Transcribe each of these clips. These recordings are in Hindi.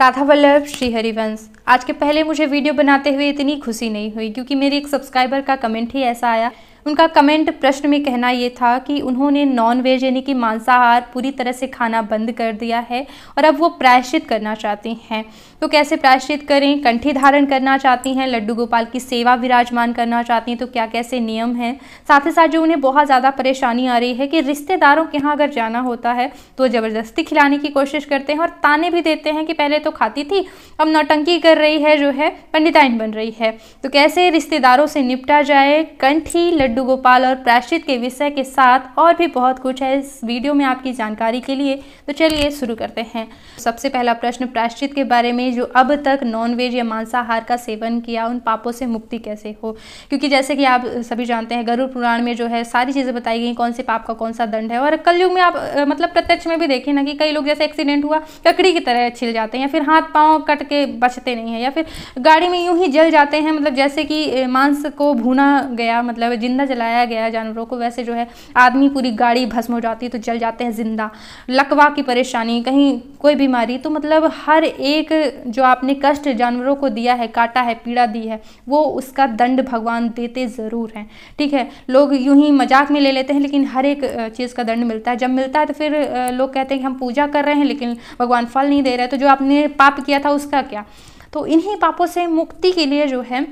राधा वल्लभ श्री हरिवंश आज के पहले मुझे वीडियो बनाते हुए इतनी खुशी नहीं हुई क्योंकि मेरे एक सब्सक्राइबर का कमेंट ही ऐसा आया उनका कमेंट प्रश्न में कहना ये था कि उन्होंने नॉन वेज यानी कि मांसाहार पूरी तरह से खाना बंद कर दिया है और अब वो प्रायश्चित करना चाहते हैं तो कैसे प्रायश्चित करें कंठी धारण करना चाहती हैं लड्डू गोपाल की सेवा विराजमान करना चाहती हैं तो क्या कैसे नियम हैं साथ ही साथ जो उन्हें बहुत ज़्यादा परेशानी आ रही है कि रिश्तेदारों के यहाँ अगर जाना होता है तो ज़बरदस्ती खिलाने की कोशिश करते हैं और ताने भी देते हैं कि पहले तो खाती थी अब नौटंकी कर रही है जो है पंडिताइन बन रही है तो कैसे रिश्तेदारों से निपटा जाए कंठी लड्डू गोपाल और प्राश्चित के विषय के साथ और भी बहुत कुछ है इस वीडियो में आपकी जानकारी के लिए तो चलिए शुरू करते हैं सबसे पहला प्रश्न प्राश्चित के बारे में जो अब तक नॉन वेज या मांसाहार का सेवन किया उन पापों से मुक्ति कैसे हो क्योंकि जैसे कि आप सभी जानते हैं गरुड़ पुराण में जो है सारी चीज़ें बताई गई कौन से पाप का कौन सा दंड है और कलयुग में आप मतलब प्रत्यक्ष में भी देखें ना कि कई लोग जैसे एक्सीडेंट हुआ ककड़ी की तरह छिल जाते हैं या फिर हाथ पाँव कट के बचते नहीं हैं या फिर गाड़ी में यूं ही जल जाते हैं मतलब जैसे कि मांस को भूना गया मतलब जिंदा जलाया गया जानवरों को वैसे जो है आदमी पूरी गाड़ी भस्म हो जाती है तो जल जाते हैं जिंदा लकवा की परेशानी कहीं कोई बीमारी तो मतलब हर एक जो आपने कष्ट जानवरों को दिया है काटा है पीड़ा दी है वो उसका दंड भगवान देते ज़रूर हैं ठीक है लोग यूं ही मजाक में ले लेते हैं लेकिन हर एक चीज़ का दंड मिलता है जब मिलता है तो फिर लोग कहते हैं कि हम पूजा कर रहे हैं लेकिन भगवान फल नहीं दे रहे तो जो आपने पाप किया था उसका क्या तो इन्हीं पापों से मुक्ति के लिए जो है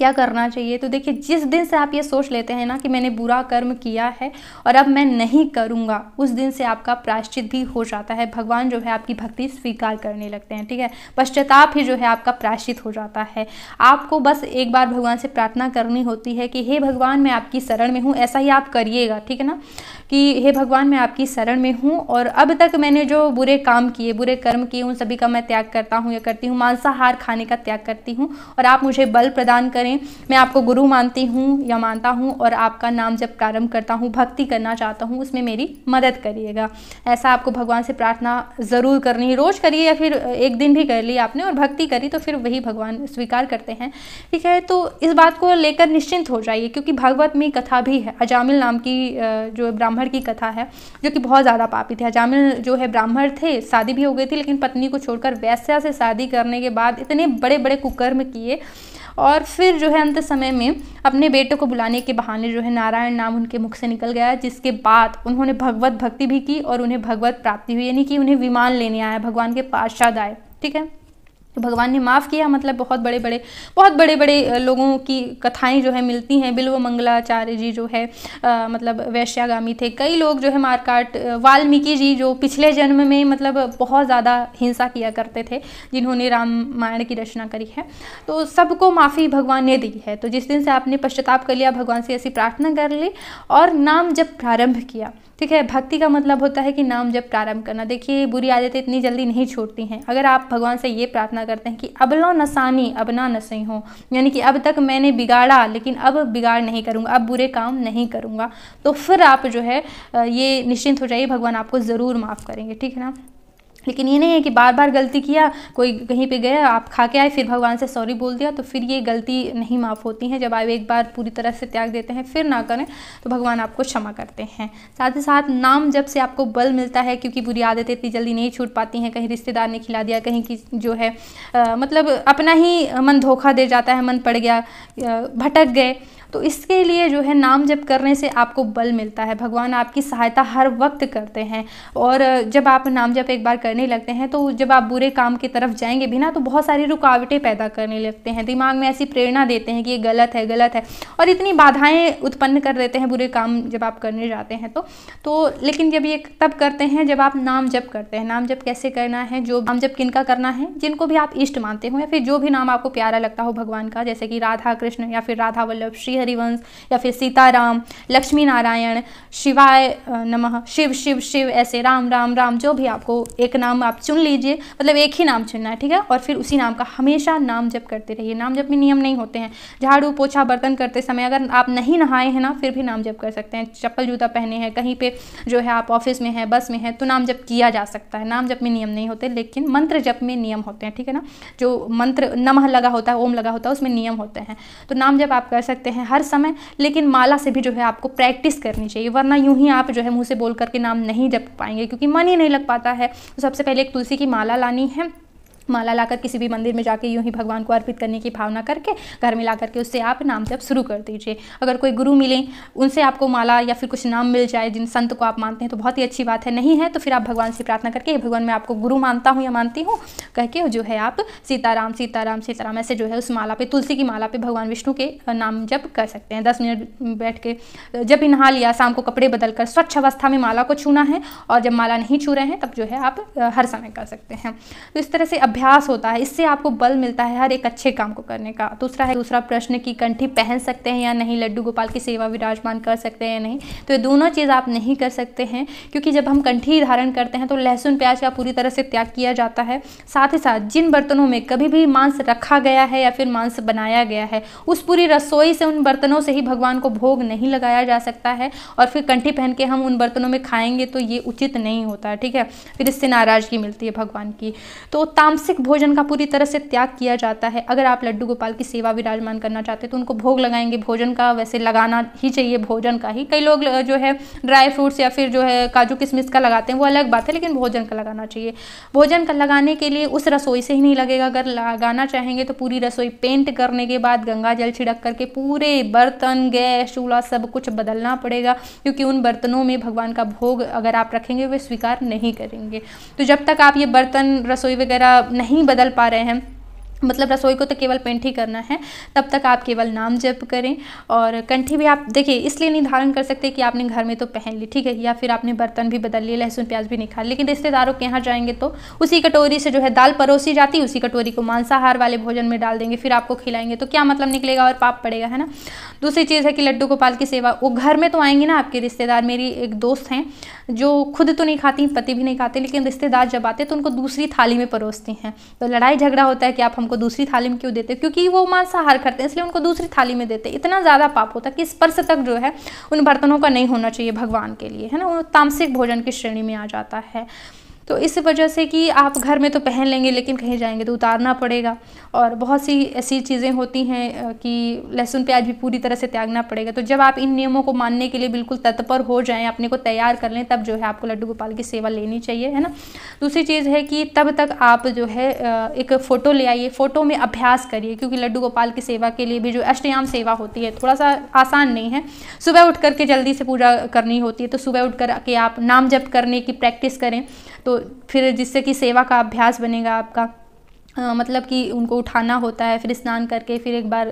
क्या करना चाहिए तो देखिए जिस दिन से आप ये सोच लेते हैं ना कि मैंने बुरा कर्म किया है और अब मैं नहीं करूँगा उस दिन से आपका प्राश्चित भी हो जाता है भगवान जो है आपकी भक्ति स्वीकार करने लगते हैं ठीक है पश्चाताप ही जो है आपका प्राश्चित हो जाता है आपको बस एक बार भगवान से प्रार्थना करनी होती है कि हे भगवान मैं आपकी शरण में हूँ ऐसा ही आप करिएगा ठीक है ना कि हे भगवान मैं आपकी शरण में हूँ और अब तक मैंने जो बुरे काम किए बुरे कर्म किए उन सभी का मैं त्याग करता हूँ या करती हूँ मांसाहार खाने का त्याग करती हूँ और आप मुझे बल प्रदान करें करें मैं आपको गुरु मानती हूँ या मानता हूँ और आपका नाम जब प्रारंभ करता हूँ भक्ति करना चाहता हूँ उसमें मेरी मदद करिएगा ऐसा आपको भगवान से प्रार्थना ज़रूर करनी है रोज़ करिए या फिर एक दिन भी कर लिया आपने और भक्ति करी तो फिर वही भगवान स्वीकार करते हैं ठीक है तो इस बात को लेकर निश्चिंत हो जाइए क्योंकि भागवत में कथा भी है अजामिल नाम की जो ब्राह्मण की कथा है जो कि बहुत ज़्यादा पापी थे अजामिल जो है ब्राह्मण थे शादी भी हो गई थी लेकिन पत्नी को छोड़कर वैश्या से शादी करने के बाद इतने बड़े बड़े कुकर्म किए और फिर जो है अंत समय में अपने बेटे को बुलाने के बहाने जो है नारायण नाम उनके मुख से निकल गया जिसके बाद उन्होंने भगवत भक्ति भी की और उन्हें भगवत प्राप्ति हुई यानी कि उन्हें विमान लेने आया भगवान के पार्षद आए ठीक है तो भगवान ने माफ़ किया मतलब बहुत बड़े बड़े बहुत बड़े बड़े लोगों की कथाएं जो है मिलती हैं बिल्व मंगलाचार्य जी जो है आ, मतलब वैश्यागामी थे कई लोग जो है मारकाट वाल्मीकि जी जो पिछले जन्म में मतलब बहुत ज़्यादा हिंसा किया करते थे जिन्होंने रामायण की रचना करी है तो सबको माफ़ी भगवान ने दी है तो जिस दिन से आपने पश्चाताप कर लिया भगवान से ऐसी प्रार्थना कर ली और नाम जब प्रारंभ किया ठीक है भक्ति का मतलब होता है कि नाम जब प्रारंभ करना देखिए बुरी आदतें इतनी जल्दी नहीं छोड़ती हैं अगर आप भगवान से ये प्रार्थना प्रार्थना करते हैं कि अबलो नसानी अब ना नसई हो यानी कि अब तक मैंने बिगाड़ा लेकिन अब बिगाड़ नहीं करूँगा अब बुरे काम नहीं करूँगा तो फिर आप जो है ये निश्चिंत हो जाइए भगवान आपको ज़रूर माफ़ करेंगे ठीक है ना लेकिन ये नहीं है कि बार बार गलती किया कोई कहीं पे गया आप खा के आए फिर भगवान से सॉरी बोल दिया तो फिर ये गलती नहीं माफ़ होती हैं जब आप एक बार पूरी तरह से त्याग देते हैं फिर ना करें तो भगवान आपको क्षमा करते हैं साथ ही साथ नाम जब से आपको बल मिलता है क्योंकि बुरी आदतें इतनी जल्दी नहीं छूट पाती हैं कहीं रिश्तेदार ने खिला दिया कहीं की जो है आ, मतलब अपना ही मन धोखा दे जाता है मन पड़ गया भटक गए तो इसके लिए जो है नाम जप करने से आपको बल मिलता है भगवान आपकी सहायता हर वक्त करते हैं और जब आप नाम जप एक बार करने लगते हैं तो जब आप बुरे काम की तरफ जाएंगे भी ना तो बहुत सारी रुकावटें पैदा करने लगते हैं दिमाग में ऐसी प्रेरणा देते हैं कि ये गलत है गलत है और इतनी बाधाएं उत्पन्न कर देते हैं बुरे काम जब आप करने जाते हैं तो तो लेकिन जब ये तब करते हैं जब आप नाम जप करते हैं नाम जप कैसे करना है जो नाम जप किन का करना है जिनको भी आप इष्ट मानते हो या फिर जो भी नाम आपको प्यारा लगता हो भगवान का जैसे कि राधा कृष्ण या फिर राधा वल्लभ श्री हरिवंश या फिर सीताराम लक्ष्मी नारायण शिवाय नमः शिव शिव शिव ऐसे राम राम राम जो भी आपको एक नाम आप चुन लीजिए मतलब एक ही नाम चुनना है ठीक है और फिर उसी नाम का हमेशा नाम जप करते रहिए नाम जप में नियम नहीं होते हैं झाड़ू पोछा बर्तन करते समय अगर आप नहीं नहाए हैं ना फिर भी नाम जप कर सकते हैं चप्पल जूता पहने हैं कहीं पर जो है आप ऑफिस में हैं बस में हैं तो नाम जप किया जा सकता है नाम जप में नियम नहीं होते लेकिन मंत्र जप में नियम होते हैं ठीक है ना जो मंत्र नमह लगा होता है ओम लगा होता है उसमें नियम होते हैं तो नाम जब आप कर सकते हैं हर समय लेकिन माला से भी जो है आपको प्रैक्टिस करनी चाहिए वरना यूं ही आप जो है मुँह से बोल करके नाम नहीं जप पाएंगे क्योंकि मन ही नहीं लग पाता है तो सबसे पहले एक तुलसी की माला लानी है माला लाकर किसी भी मंदिर में जाके यूँ ही भगवान को अर्पित करने की भावना करके घर में ला करके उससे आप नाम जब शुरू कर दीजिए अगर कोई गुरु मिले उनसे आपको माला या फिर कुछ नाम मिल जाए जिन संत को आप मानते हैं तो बहुत ही अच्छी बात है नहीं है तो फिर आप भगवान से प्रार्थना करके भगवान मैं आपको गुरु मानता हूँ या मानती हूँ कह के जो है आप सीताराम सीताराम सीताराम ऐसे जो है उस माला पर तुलसी की माला पर भगवान विष्णु के नाम जब कर सकते हैं दस मिनट बैठ के जब भी नहा लिया शाम को कपड़े बदल कर स्वच्छ अवस्था में माला को छूना है और जब माला नहीं छू रहे हैं तब जो है आप हर समय कर सकते हैं तो इस तरह से अभ्य अभ्यास होता है इससे आपको बल मिलता है हर एक अच्छे काम को करने का दूसरा है दूसरा प्रश्न की कंठी पहन सकते हैं या नहीं लड्डू गोपाल की सेवा विराजमान कर सकते हैं या नहीं तो ये दोनों चीज़ आप नहीं कर सकते हैं क्योंकि जब हम कंठी धारण करते हैं तो लहसुन प्याज का पूरी तरह से त्याग किया जाता है साथ ही साथ जिन बर्तनों में कभी भी मांस रखा गया है या फिर मांस बनाया गया है उस पूरी रसोई से उन बर्तनों से ही भगवान को भोग नहीं लगाया जा सकता है और फिर कंठी पहन के हम उन बर्तनों में खाएंगे तो ये उचित नहीं होता है ठीक है फिर इससे नाराज़गी मिलती है भगवान की तो तामसिक तामसिक भोजन का पूरी तरह से त्याग किया जाता है अगर आप लड्डू गोपाल की सेवा विराजमान करना चाहते हैं तो उनको भोग लगाएंगे भोजन का वैसे लगाना ही चाहिए भोजन का ही कई लोग जो है ड्राई फ्रूट्स या फिर जो है काजू किशमिश का लगाते हैं वो अलग बात है लेकिन भोजन का लगाना चाहिए भोजन का लगाने के लिए उस रसोई से ही नहीं लगेगा अगर लगाना चाहेंगे तो पूरी रसोई पेंट करने के बाद गंगा जल छिड़क करके पूरे बर्तन गैस चूल्हा सब कुछ बदलना पड़ेगा क्योंकि उन बर्तनों में भगवान का भोग अगर आप रखेंगे वे स्वीकार नहीं करेंगे तो जब तक आप ये बर्तन रसोई वगैरह नहीं बदल पा रहे हैं मतलब रसोई को तो केवल पेंट ही करना है तब तक आप केवल नाम जप करें और कंठी भी आप देखिए इसलिए नहीं धारण कर सकते कि आपने घर में तो पहन ली ठीक है या फिर आपने बर्तन भी बदल लिए लहसुन प्याज भी नहीं खा लेकिन रिश्तेदारों के यहाँ जाएंगे तो उसी कटोरी से जो है दाल परोसी जाती है उसी कटोरी को मांसाहार वाले भोजन में डाल देंगे फिर आपको खिलाएंगे तो क्या मतलब निकलेगा और पाप पड़ेगा है ना दूसरी चीज़ है कि लड्डू गोपाल की सेवा वो घर में तो आएंगे ना आपके रिश्तेदार मेरी एक दोस्त हैं जो खुद तो नहीं खाती पति भी नहीं खाते लेकिन रिश्तेदार जब आते तो उनको दूसरी थाली में परोसती हैं तो लड़ाई झगड़ा होता है कि आप हम उनको दूसरी थाली में क्यों देते क्योंकि वो मांसाहार करते हैं इसलिए उनको दूसरी थाली में देते इतना ज़्यादा पाप होता कि स्पर्श तक जो है उन बर्तनों का नहीं होना चाहिए भगवान के लिए है ना वो तामसिक भोजन की श्रेणी में आ जाता है तो इस वजह से कि आप घर में तो पहन लेंगे लेकिन कहीं जाएंगे तो उतारना पड़ेगा और बहुत सी ऐसी चीज़ें होती हैं कि लहसुन प्याज भी पूरी तरह से त्यागना पड़ेगा तो जब आप इन नियमों को मानने के लिए बिल्कुल तत्पर हो जाएँ अपने को तैयार कर लें तब जो है आपको लड्डू गोपाल की सेवा लेनी चाहिए है ना दूसरी चीज़ है कि तब तक आप जो है एक फ़ोटो ले आइए फ़ोटो में अभ्यास करिए क्योंकि लड्डू गोपाल की सेवा के लिए भी जो अष्टयाम सेवा होती है थोड़ा सा आसान नहीं है सुबह उठ करके जल्दी से पूजा करनी होती है तो सुबह उठ कर के आप नाम जप करने की प्रैक्टिस करें तो फिर जिससे कि सेवा का अभ्यास बनेगा आपका मतलब कि उनको उठाना होता है फिर स्नान करके फिर एक बार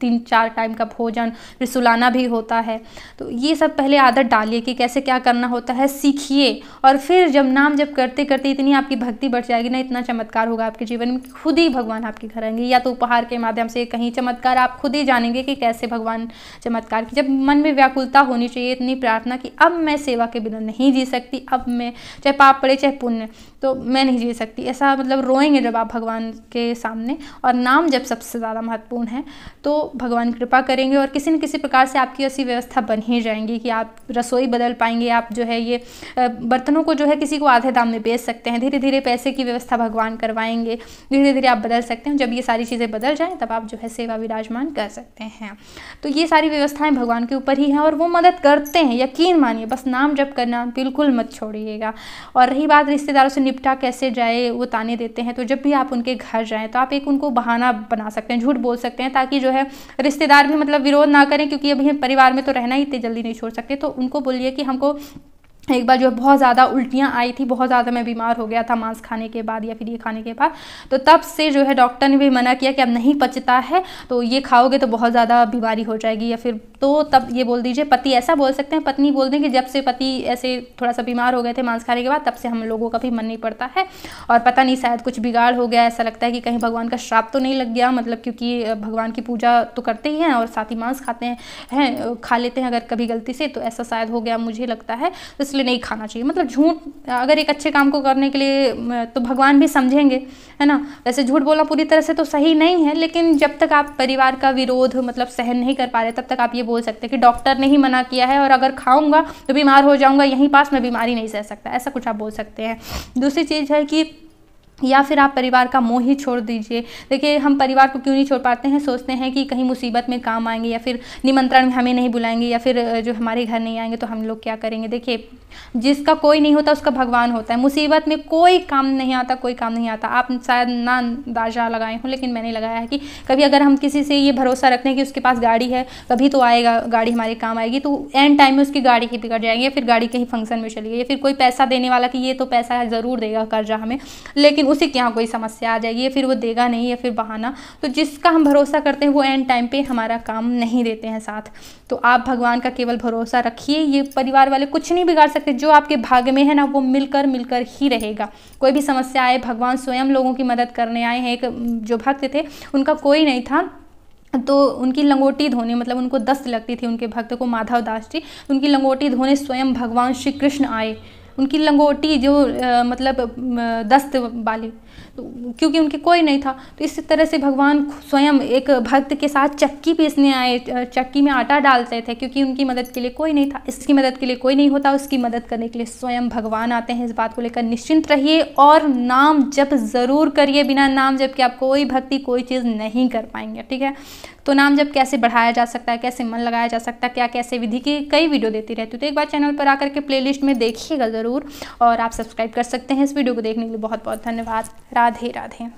तीन चार टाइम का भोजन फिर सुलाना भी होता है तो ये सब पहले आदत डालिए कि कैसे क्या करना होता है सीखिए और फिर जब नाम जब करते करते इतनी आपकी भक्ति बढ़ जाएगी ना इतना चमत्कार होगा आपके जीवन में खुद ही भगवान आपके घर आएंगे या तो उपहार के माध्यम से कहीं चमत्कार आप खुद ही जानेंगे कि कैसे भगवान चमत्कार की जब मन में व्याकुलता होनी चाहिए इतनी प्रार्थना कि अब मैं सेवा के बिना नहीं जी सकती अब मैं चाहे पाप पड़े चाहे पुण्य तो मैं नहीं जी सकती ऐसा मतलब रोएंगे जब आप भगवान के सामने और नाम जब सबसे ज़्यादा महत्वपूर्ण है तो भगवान कृपा करेंगे और किसी न किसी प्रकार से आपकी ऐसी व्यवस्था बन ही जाएंगी कि आप रसोई बदल पाएंगे आप जो है ये बर्तनों को जो है किसी को आधे दाम में बेच सकते हैं धीरे धीरे पैसे की व्यवस्था भगवान करवाएंगे धीरे धीरे आप बदल सकते हैं जब ये सारी चीज़ें बदल जाएँ तब आप जो है सेवा विराजमान कर सकते हैं तो ये सारी व्यवस्थाएँ भगवान के ऊपर ही हैं और वो मदद करते हैं यकीन मानिए बस नाम जब करना बिल्कुल मत छोड़िएगा और रही बात रिश्तेदारों से निपटा कैसे जाए वो ताने देते हैं तो जब भी आप उनके घर जाएँ तो आप एक उनको बहाना बना सकते हैं झूठ बोल सकते हैं ताकि जो है रिश्तेदार भी मतलब विरोध ना करें क्योंकि अभी परिवार में तो रहना ही इतनी जल्दी नहीं छोड़ सकते तो उनको बोलिए कि हमको एक बार जो है बहुत ज़्यादा उल्टियाँ आई थी बहुत ज़्यादा मैं बीमार हो गया था मांस खाने के बाद या फिर ये खाने के बाद तो तब से जो है डॉक्टर ने भी मना किया कि अब नहीं पचता है तो ये खाओगे तो बहुत ज़्यादा बीमारी हो जाएगी या फिर तो तब ये बोल दीजिए पति ऐसा बोल सकते हैं पत्नी बोल दें कि जब से पति ऐसे थोड़ा सा बीमार हो गए थे मांस खाने के बाद तब से हम लोगों का भी मन नहीं पड़ता है और पता नहीं शायद कुछ बिगाड़ हो गया ऐसा लगता है कि कहीं भगवान का श्राप तो नहीं लग गया मतलब क्योंकि भगवान की पूजा तो करते ही हैं और साथ ही मांस खाते हैं खा लेते हैं अगर कभी गलती से तो ऐसा शायद हो गया मुझे लगता है तो इसलिए इसलिए नहीं खाना चाहिए मतलब झूठ अगर एक अच्छे काम को करने के लिए तो भगवान भी समझेंगे है ना वैसे झूठ बोलना पूरी तरह से तो सही नहीं है लेकिन जब तक आप परिवार का विरोध मतलब सहन नहीं कर पा रहे तब तक आप ये बोल सकते हैं कि डॉक्टर ने ही मना किया है और अगर खाऊंगा तो बीमार हो जाऊंगा यहीं पास मैं बीमारी नहीं सह सकता ऐसा कुछ आप बोल सकते हैं दूसरी चीज़ है कि या फिर आप परिवार का मोह ही छोड़ दीजिए देखिए हम परिवार को क्यों नहीं छोड़ पाते हैं सोचते हैं कि कहीं मुसीबत में काम आएंगे या फिर निमंत्रण में हमें नहीं बुलाएंगे या फिर जो हमारे घर नहीं आएंगे तो हम लोग क्या करेंगे देखिए जिसका कोई नहीं होता उसका भगवान होता है मुसीबत में कोई काम नहीं आता कोई काम नहीं आता आप शायद ना अंदाजा लगाए हों लेकिन मैंने लगाया है कि कभी अगर हम किसी से ये भरोसा रखते हैं कि उसके पास गाड़ी है कभी तो आएगा गाड़ी हमारे काम आएगी तो एंड टाइम में उसकी गाड़ी ही बिगड़ जाएगी या फिर गाड़ी कहीं फंक्शन में चली गई या फिर कोई पैसा देने वाला कि ये तो पैसा ज़रूर देगा कर्जा हमें लेकिन उसे यहाँ कोई समस्या आ जाएगी या फिर वो देगा नहीं या फिर बहाना तो जिसका हम भरोसा करते हैं वो एंड टाइम पे हमारा काम नहीं देते हैं साथ तो आप भगवान का केवल भरोसा रखिए ये परिवार वाले कुछ नहीं बिगाड़ सकते जो आपके भाग्य में है ना वो मिलकर मिलकर ही रहेगा कोई भी समस्या आए भगवान स्वयं लोगों की मदद करने आए हैं एक जो भक्त थे उनका कोई नहीं था तो उनकी लंगोटी धोने मतलब उनको दस्त लगती थी उनके भक्त को माधव दास जी उनकी लंगोटी धोने स्वयं भगवान श्री कृष्ण आए उनकी लंगोटी जो मतलब दस्त वाली क्योंकि उनके कोई नहीं था तो इस तरह से भगवान स्वयं एक भक्त के साथ चक्की पीसने आए चक्की में आटा डालते थे क्योंकि उनकी मदद के लिए कोई नहीं था इसकी मदद के लिए कोई नहीं होता उसकी मदद करने के लिए स्वयं भगवान आते हैं इस बात को लेकर निश्चिंत रहिए और नाम जप ज़रूर करिए बिना नाम जप के आप कोई भक्ति कोई चीज़ नहीं कर पाएंगे ठीक है तो नाम जब कैसे बढ़ाया जा सकता है कैसे मन लगाया जा सकता है क्या कैसे विधि की कई वीडियो देती रहती हूँ तो एक बार चैनल पर आकर के प्लेलिस्ट में देखिएगा ज़रूर और आप सब्सक्राइब कर सकते हैं इस वीडियो को देखने के लिए बहुत बहुत धन्यवाद राधे राधे